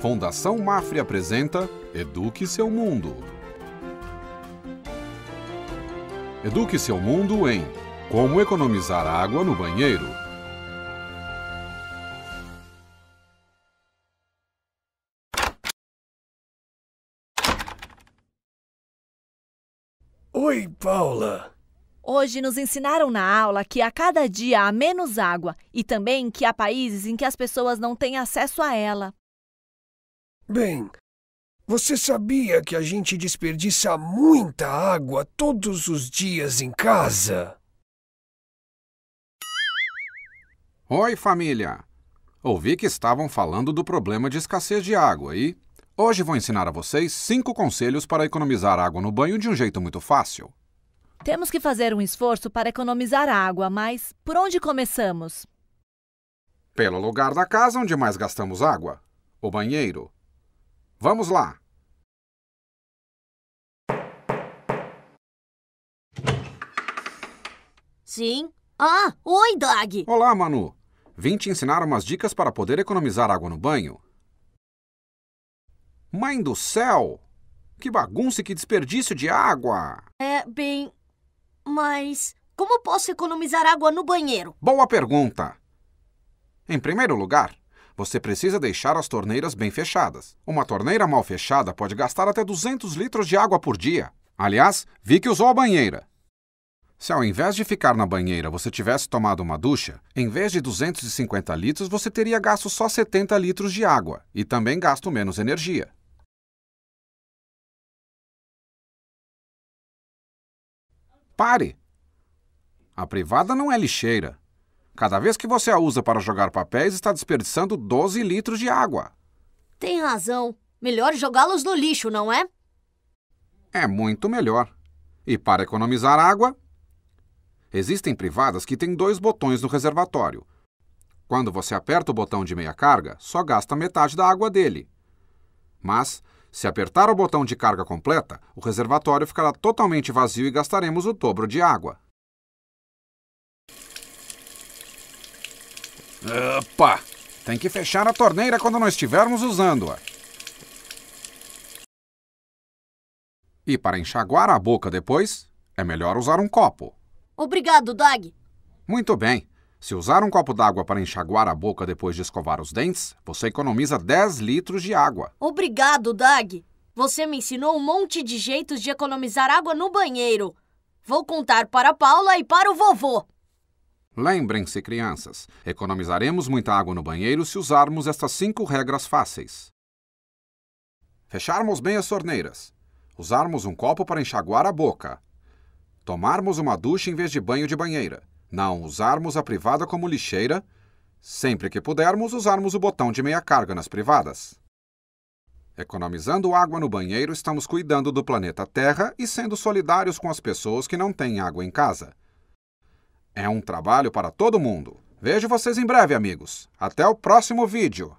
Fundação Mafre apresenta Eduque seu mundo. Eduque seu mundo em Como economizar água no banheiro. Oi, Paula. Hoje nos ensinaram na aula que a cada dia há menos água e também que há países em que as pessoas não têm acesso a ela. Bem, você sabia que a gente desperdiça muita água todos os dias em casa? Oi, família! Ouvi que estavam falando do problema de escassez de água e hoje vou ensinar a vocês cinco conselhos para economizar água no banho de um jeito muito fácil. Temos que fazer um esforço para economizar água, mas por onde começamos? Pelo lugar da casa onde mais gastamos água: o banheiro. Vamos lá! Sim. Ah, oi, Dag. Olá, Manu. Vim te ensinar umas dicas para poder economizar água no banho. Mãe do céu! Que bagunça e que desperdício de água! É, bem... Mas como posso economizar água no banheiro? Boa pergunta! Em primeiro lugar, você precisa deixar as torneiras bem fechadas. Uma torneira mal fechada pode gastar até 200 litros de água por dia. Aliás, vi que usou a banheira. Se ao invés de ficar na banheira você tivesse tomado uma ducha, em vez de 250 litros você teria gasto só 70 litros de água e também gasto menos energia. Pare! A privada não é lixeira. Cada vez que você a usa para jogar papéis, está desperdiçando 12 litros de água. Tem razão. Melhor jogá-los no lixo, não é? É muito melhor. E para economizar água, existem privadas que têm dois botões no reservatório. Quando você aperta o botão de meia carga, só gasta metade da água dele. Mas, se apertar o botão de carga completa, o reservatório ficará totalmente vazio e gastaremos o dobro de água. Opa! Tem que fechar a torneira quando não estivermos usando-a. E para enxaguar a boca depois, é melhor usar um copo. Obrigado, Dag. Muito bem. Se usar um copo d'água para enxaguar a boca depois de escovar os dentes, você economiza 10 litros de água. Obrigado, Dag. Você me ensinou um monte de jeitos de economizar água no banheiro. Vou contar para a Paula e para o vovô. Lembrem-se, crianças, economizaremos muita água no banheiro se usarmos estas cinco regras fáceis. Fecharmos bem as torneiras. Usarmos um copo para enxaguar a boca. Tomarmos uma ducha em vez de banho de banheira. Não usarmos a privada como lixeira. Sempre que pudermos, usarmos o botão de meia carga nas privadas. Economizando água no banheiro, estamos cuidando do planeta Terra e sendo solidários com as pessoas que não têm água em casa. É um trabalho para todo mundo. Vejo vocês em breve, amigos. Até o próximo vídeo.